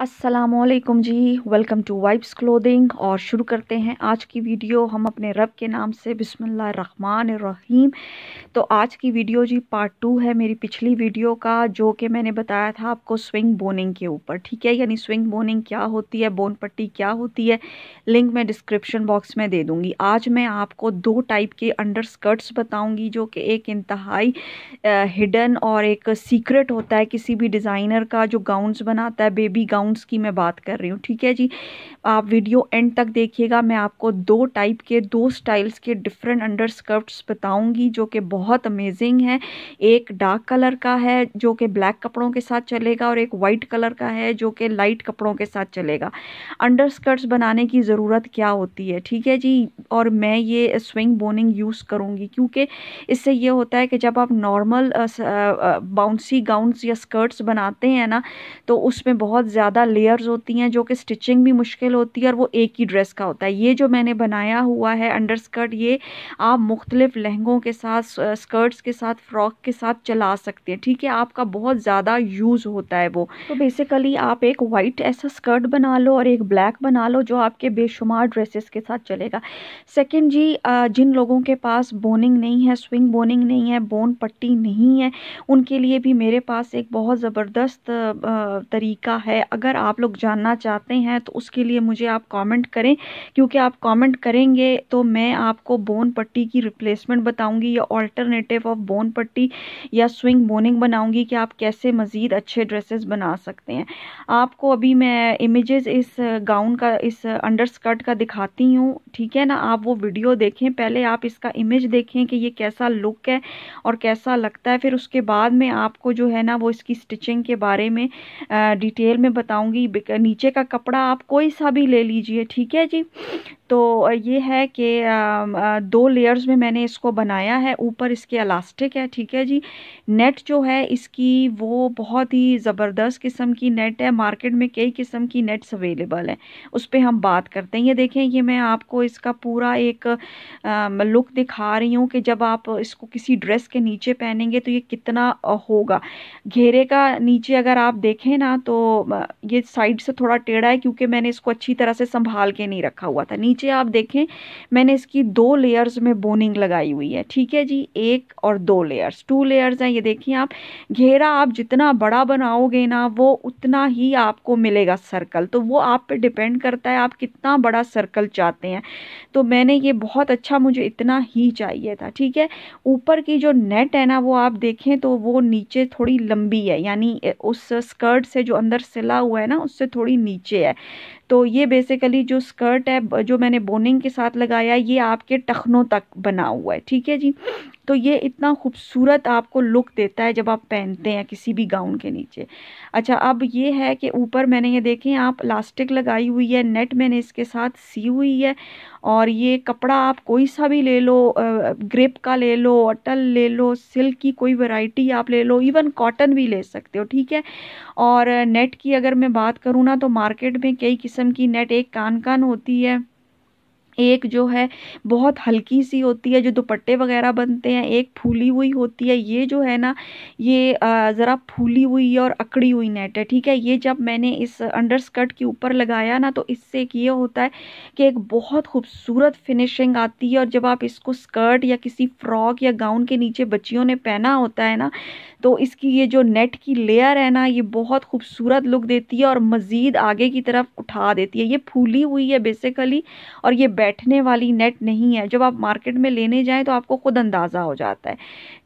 असलकुम जी welcome to Vibes Clothing और शुरू करते हैं आज की वीडियो हम अपने रब के नाम से बिसमान रहीम तो आज की वीडियो जी पार्ट टू है मेरी पिछली वीडियो का जो कि मैंने बताया था आपको स्विंग बोनिंग के ऊपर ठीक है यानी स्विंग बोनिंग क्या होती है बोन पट्टी क्या होती है लिंक मैं डिस्क्रिप्शन बॉक्स में दे दूँगी आज मैं आपको दो टाइप के अंडर स्कर्ट्स बताऊँगी जो कि एक इंतहाई हिडन और एक सीक्रेट होता है किसी भी डिज़ाइनर का जो गाउन्स बनाता है बेबी गाउन अकाउंट्स की मैं बात कर रही हूँ ठीक है जी आप वीडियो एंड तक देखिएगा मैं आपको दो टाइप के दो स्टाइल्स के डिफरेंट अंडर स्कर्ट्स बताऊँगी जो कि बहुत अमेजिंग है एक डार्क कलर का है जो कि ब्लैक कपड़ों के साथ चलेगा और एक वाइट कलर का है जो कि लाइट कपड़ों के साथ चलेगा अंडर स्कर्ट्स बनाने की ज़रूरत क्या होती है ठीक है जी और मैं ये स्विंग बोनिंग यूज़ करूँगी क्योंकि इससे ये होता है कि जब आप नॉर्मल बाउंसी गाउंस या स्कर्ट्स बनाते हैं ना तो उसमें बहुत ज़्यादा ज़्यादा लेयर्स होती हैं जो कि स्टिचिंग भी मुश्किल होती है और वो एक ही ड्रेस का होता है ये जो मैंने बनाया हुआ है अंडर स्कर्ट ये आप मुख्तलिफ लहंगों के साथ स्कर्ट्स के साथ फ़्रॉक के साथ चला सकते हैं ठीक है आपका बहुत ज़्यादा यूज़ होता है वो तो बेसिकली आप एक वाइट ऐसा स्कर्ट बना लो और एक ब्लैक बना लो जो आपके बेशुमार ड्रेसेस के साथ चलेगा सेकेंड जी जिन लोगों के पास बोनिंग नहीं है स्विंग बोनिंग नहीं है बोन पट्टी नहीं है उनके लिए भी मेरे पास एक बहुत ज़बरदस्त तरीका है अगर अगर आप लोग जानना चाहते हैं तो उसके लिए मुझे आप कमेंट करें क्योंकि आप कमेंट करेंगे तो मैं आपको बोन पट्टी की रिप्लेसमेंट बताऊंगी या अल्टरनेटिव ऑफ बोन पट्टी या स्विंग बोनिंग बनाऊंगी कि आप कैसे मज़ीद अच्छे ड्रेसेस बना सकते हैं आपको अभी मैं इमेजेस इस गाउन का इस अंडर स्कर्ट का दिखाती हूँ ठीक है ना आप वो वीडियो देखें पहले आप इसका इमेज देखें कि ये कैसा लुक है और कैसा लगता है फिर उसके बाद में आपको जो है ना वो इसकी स्टिचिंग के बारे में डिटेल में बता बताऊंगी नीचे का कपड़ा आप कोई सा भी ले लीजिए ठीक है जी तो ये है कि दो लेयर्स में मैंने इसको बनाया है ऊपर इसके अलास्टिक है ठीक है जी नेट जो है इसकी वो बहुत ही ज़बरदस्त किस्म की नेट है मार्केट में कई किस्म की नेट्स अवेलेबल हैं उस पर हम बात करते हैं ये देखें ये मैं आपको इसका पूरा एक लुक दिखा रही हूँ कि जब आप इसको किसी ड्रेस के नीचे पहनेंगे तो ये कितना होगा घेरे का नीचे अगर आप देखें ना तो ये साइड से थोड़ा टेढ़ा है क्योंकि मैंने इसको अच्छी तरह से संभाल के नहीं रखा हुआ था नीचे नीचे आप देखें मैंने इसकी दो लेयर्स में बोनिंग लगाई हुई है ठीक है जी एक और दो लेयर्स टू लेयर्स हैं ये देखिए आप घेरा आप जितना बड़ा बनाओगे ना वो उतना ही आपको मिलेगा सर्कल तो वो आप पे डिपेंड करता है आप कितना बड़ा सर्कल चाहते हैं तो मैंने ये बहुत अच्छा मुझे इतना ही चाहिए था ठीक है ऊपर की जो नेट है ना वो आप देखें तो वो नीचे थोड़ी लंबी है यानी उस स्कर्ट से जो अंदर सिला हुआ है ना उससे थोड़ी नीचे है तो ये बेसिकली जो स्कर्ट है जो मैंने बोनिंग के साथ लगाया ये आपके टखनों तक बना हुआ है ठीक है जी तो ये इतना खूबसूरत आपको लुक देता है जब आप पहनते हैं किसी भी गाउन के नीचे अच्छा अब ये है कि ऊपर मैंने ये देखें आप लास्टिक लगाई हुई है नेट मैंने इसके साथ सी हुई है और ये कपड़ा आप कोई सा भी ले लो ग्रेप का ले लो अटल ले लो सिल्क की कोई वैरायटी आप ले लो इवन कॉटन भी ले सकते हो ठीक है और नेट की अगर मैं बात करूँ ना तो मार्केट में कई किस्म की नेट एक कान कान होती है एक जो है बहुत हल्की सी होती है जो दुपट्टे वगैरह बनते हैं एक फूली हुई होती है ये जो है ना ये ज़रा फूली हुई और अकड़ी हुई नेट है ठीक है ये जब मैंने इस अंडर स्कर्ट के ऊपर लगाया ना तो इससे एक ये होता है कि एक बहुत खूबसूरत फिनिशिंग आती है और जब आप इसको स्कर्ट या किसी फ्रॉक या गाउन के नीचे बच्चियों ने पहना होता है ना तो इसकी ये जो नेट की लेयर है ना ये बहुत खूबसूरत लुक देती है और मज़ीद आगे की तरफ उठा देती है ये फूली हुई है बेसिकली और ये बैठने वाली नेट नहीं है जब आप मार्केट में लेने जाए तो आपको खुद अंदाज़ा हो जाता है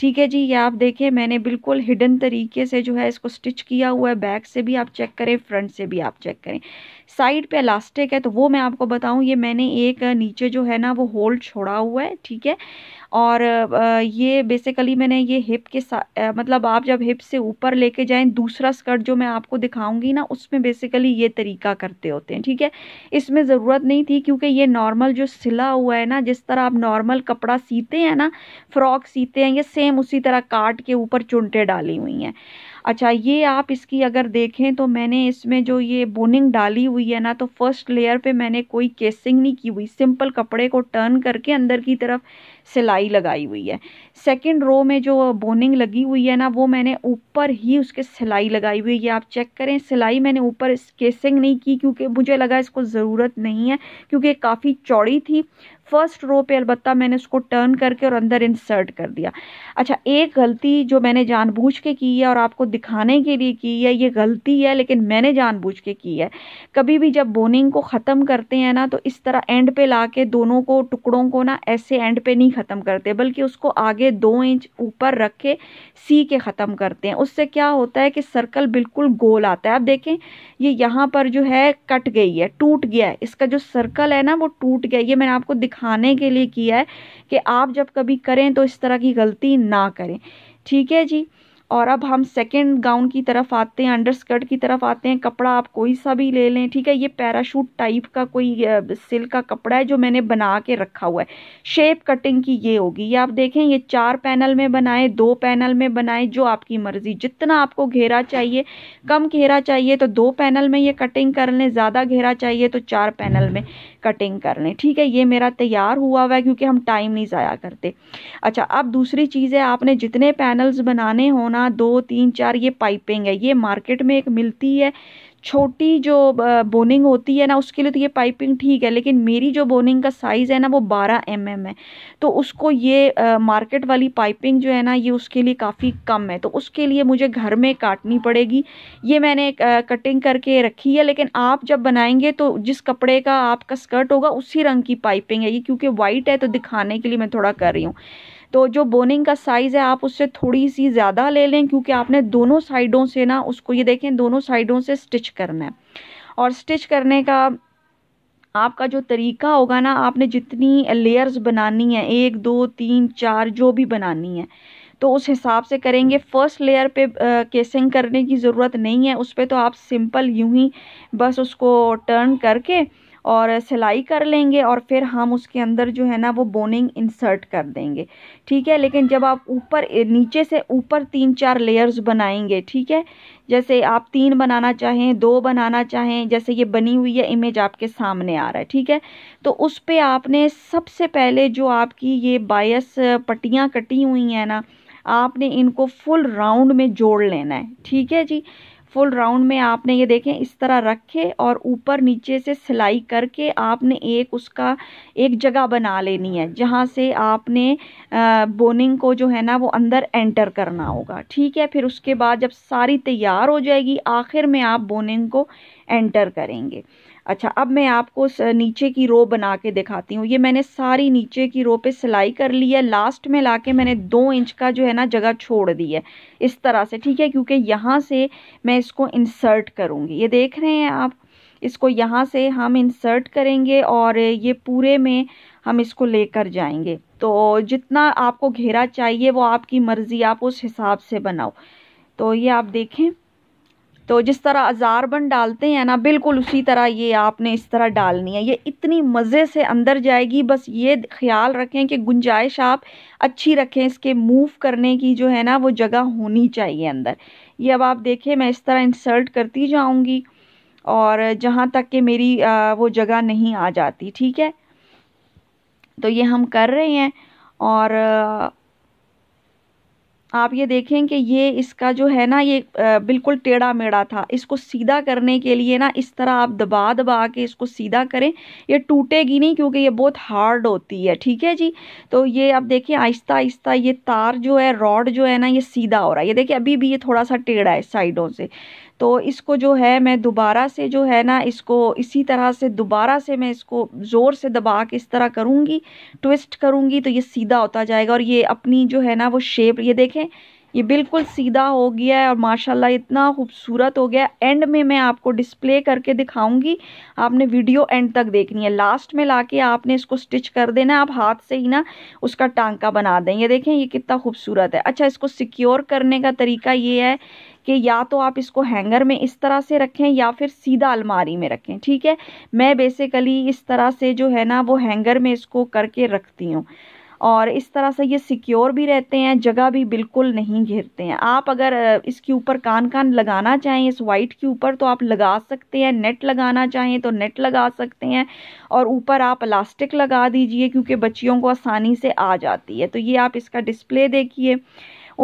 ठीक है जी ये आप देखें मैंने बिल्कुल हिडन तरीके से जो है इसको स्टिच किया हुआ है बैक से भी आप चेक करें फ्रंट से भी आप चेक करें साइड पे इलास्टिक है तो वो मैं आपको बताऊँ ये मैंने एक नीचे जो है ना वो होल्ड छोड़ा हुआ है ठीक है और ये बेसिकली मैंने ये हिप के साथ मतलब आप जब हिप से ऊपर लेके जाएं दूसरा स्कर्ट जो मैं आपको दिखाऊंगी ना उसमें बेसिकली ये तरीका करते होते हैं ठीक है इसमें ज़रूरत नहीं थी क्योंकि ये नॉर्मल जो सिला हुआ है ना जिस तरह आप नॉर्मल कपड़ा सीते हैं ना फ्रॉक सीते हैं ये सेम उसी तरह काट के ऊपर चुनटे डाली हुई हैं अच्छा ये आप इसकी अगर देखें तो मैंने इसमें जो ये बोनिंग डाली हुई है ना तो फर्स्ट लेयर पे मैंने कोई केसिंग नहीं की हुई सिंपल कपड़े को टर्न करके अंदर की तरफ सिलाई लगाई हुई है सेकंड रो में जो बोनिंग लगी हुई है ना वो मैंने ऊपर ही उसके सिलाई लगाई हुई है ये आप चेक करें सिलाई मैंने ऊपर केसिंग नहीं की क्योंकि मुझे लगा इसको ज़रूरत नहीं है क्योंकि काफ़ी चौड़ी थी फर्स्ट रो पे अलबत्ता मैंने उसको टर्न करके और अंदर इंसर्ट कर दिया अच्छा एक गलती जो मैंने जानबूझ के की है और आपको दिखाने के लिए की है ये गलती है लेकिन मैंने जानबूझ के की है कभी भी जब बोनिंग को ख़त्म करते हैं ना तो इस तरह एंड पे ला के दोनों को टुकड़ों को ना ऐसे एंड पे नहीं ख़त्म करते बल्कि उसको आगे दो इंच ऊपर रख के सी के ख़त्म करते हैं उससे क्या होता है कि सर्कल बिल्कुल गोल आता है आप देखें ये यहाँ पर जो है कट गई है टूट गया है इसका जो सर्कल है ना वो टूट गया ये मैंने आपको दिखा सिखाने के लिए किया है कि आप जब कभी करें तो इस तरह की गलती ना करें ठीक है जी और अब हम सेकंड गाउन की तरफ आते हैं अंडरस्कर्ट की तरफ आते हैं कपड़ा आप कोई सा भी ले लें ठीक है ये पैराशूट टाइप का कोई सिल्क का कपड़ा है जो मैंने बना के रखा हुआ है शेप कटिंग की ये होगी ये आप देखें ये चार पैनल में बनाए दो पैनल में बनाए जो आपकी मर्जी जितना आपको घेरा चाहिए कम घेरा चाहिए तो दो पैनल में ये कटिंग कर लें ज़्यादा घेरा चाहिए तो चार पैनल में कटिंग कर लें ठीक है ये मेरा तैयार हुआ हुआ है क्योंकि हम टाइम नहीं ज़ाया करते अच्छा अब दूसरी चीज़ है आपने जितने पैनल्स बनाने हो ना दो तीन चार ये पाइपिंग है ये मार्केट में एक मिलती है छोटी जो बोनिंग होती है ना उसके लिए तो ये पाइपिंग ठीक है लेकिन मेरी जो बोनिंग का साइज़ है ना वो 12 एम mm है तो उसको ये आ, मार्केट वाली पाइपिंग जो है ना ये उसके लिए काफ़ी कम है तो उसके लिए मुझे घर में काटनी पड़ेगी ये मैंने आ, कटिंग करके रखी है लेकिन आप जब बनाएंगे तो जिस कपड़े का आपका स्कर्ट होगा उसी रंग की पाइपिंग है ये क्योंकि वाइट है तो दिखाने के लिए मैं थोड़ा कर रही हूँ तो जो बोनिंग का साइज़ है आप उससे थोड़ी सी ज़्यादा ले लें क्योंकि आपने दोनों साइडों से ना उसको ये देखें दोनों साइडों से स्टिच करना है और स्टिच करने का आपका जो तरीका होगा ना आपने जितनी लेयर्स बनानी है एक दो तीन चार जो भी बनानी है तो उस हिसाब से करेंगे फर्स्ट लेयर पे आ, केसिंग करने की ज़रूरत नहीं है उस पर तो आप सिंपल यूं ही बस उसको टर्न करके और सिलाई कर लेंगे और फिर हम उसके अंदर जो है ना वो बोनिंग इंसर्ट कर देंगे ठीक है लेकिन जब आप ऊपर नीचे से ऊपर तीन चार लेयर्स बनाएंगे ठीक है जैसे आप तीन बनाना चाहें दो बनाना चाहें जैसे ये बनी हुई है इमेज आपके सामने आ रहा है ठीक है तो उस पर आपने सबसे पहले जो आपकी ये बायस पट्टियाँ कटी हुई हैं ना आपने इनको फुल राउंड में जोड़ लेना है ठीक है जी फुल राउंड में आपने ये देखें इस तरह रखे और ऊपर नीचे से सिलाई करके आपने एक उसका एक जगह बना लेनी है जहाँ से आपने बोनिंग को जो है ना वो अंदर एंटर करना होगा ठीक है फिर उसके बाद जब सारी तैयार हो जाएगी आखिर में आप बोनिंग को एंटर करेंगे अच्छा अब मैं आपको नीचे की रो बना के दिखाती हूँ ये मैंने सारी नीचे की रो पे सिलाई कर ली है लास्ट में लाके मैंने दो इंच का जो है ना जगह छोड़ दी है इस तरह से ठीक है क्योंकि यहाँ से मैं इसको इंसर्ट करूँगी ये देख रहे हैं आप इसको यहाँ से हम इंसर्ट करेंगे और ये पूरे में हम इसको लेकर जाएंगे तो जितना आपको घेरा चाहिए वो आपकी मर्ज़ी आप उस हिसाब से बनाओ तो ये आप देखें तो जिस तरह अजारबन डालते हैं ना बिल्कुल उसी तरह ये आपने इस तरह डालनी है ये इतनी मज़े से अंदर जाएगी बस ये ख्याल रखें कि गुंजाइश आप अच्छी रखें इसके मूव करने की जो है ना वो जगह होनी चाहिए अंदर ये अब आप देखें मैं इस तरह इंसर्ट करती जाऊँगी और जहाँ तक कि मेरी वो जगह नहीं आ जाती ठीक है तो ये हम कर रहे हैं और आप ये देखें कि ये इसका जो है ना ये बिल्कुल टेढ़ा मेढ़ा था इसको सीधा करने के लिए ना इस तरह आप दबा दबा के इसको सीधा करें ये टूटेगी नहीं क्योंकि ये बहुत हार्ड होती है ठीक है जी तो ये आप देखिए आहिस्ता आहिस्ता ये तार जो है रॉड जो है ना ये सीधा हो रहा है ये देखिए अभी भी ये थोड़ा सा टेढ़ा है साइडों से तो इसको जो है मैं दोबारा से जो है ना इसको इसी तरह से दोबारा से मैं इसको ज़ोर से दबा के इस तरह करूँगी ट्विस्ट करूँगी तो ये सीधा होता जाएगा और ये अपनी जो है ना वो शेप ये देखें ये बिल्कुल सीधा हो गया है और माशाल्लाह इतना खूबसूरत हो गया एंड में मैं आपको डिस्प्ले करके दिखाऊंगी आपने वीडियो एंड तक देखनी है लास्ट में लाके आपने इसको स्टिच कर देना आप हाथ से ही ना उसका टांका बना दें ये देखें ये कितना खूबसूरत है अच्छा इसको सिक्योर करने का तरीका ये है कि या तो आप इसको हैंगर में इस तरह से रखें या फिर सीधा अलमारी में रखें ठीक है मैं बेसिकली इस तरह से जो है ना वो हैंगर में इसको करके रखती हूँ और इस तरह से ये सिक्योर भी रहते हैं जगह भी बिल्कुल नहीं घेरते हैं आप अगर इसके ऊपर कान कान लगाना चाहें इस वाइट के ऊपर तो आप लगा सकते हैं नेट लगाना चाहें तो नेट लगा सकते हैं और ऊपर आप इलास्टिक लगा दीजिए क्योंकि बच्चियों को आसानी से आ जाती है तो ये आप इसका डिस्प्ले देखिए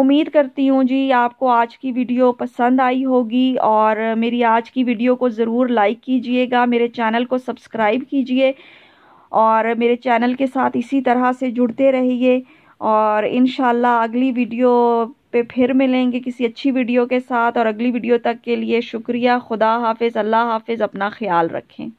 उम्मीद करती हूँ जी आपको आज की वीडियो पसंद आई होगी और मेरी आज की वीडियो को ज़रूर लाइक कीजिएगा मेरे चैनल को सब्सक्राइब कीजिए और मेरे चैनल के साथ इसी तरह से जुड़ते रहिए और इन अगली वीडियो पे फिर मिलेंगे किसी अच्छी वीडियो के साथ और अगली वीडियो तक के लिए शुक्रिया खुदा हाफिज़ अल्लाह हाफिज़ अपना ख्याल रखें